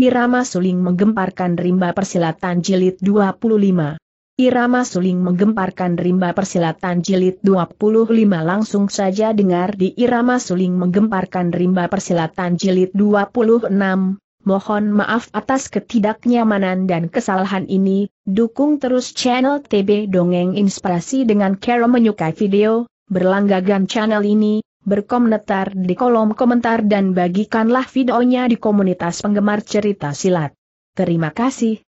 Irama suling menggemparkan rimba persilatan jilid 25. Irama suling menggemparkan rimba persilatan jilid 25 langsung saja dengar di irama suling menggemparkan rimba persilatan jilid 26, mohon maaf atas ketidaknyamanan dan kesalahan ini, dukung terus channel TB Dongeng Inspirasi dengan cara menyukai video, berlangganan channel ini, berkomentar di kolom komentar dan bagikanlah videonya di komunitas penggemar cerita silat. Terima kasih.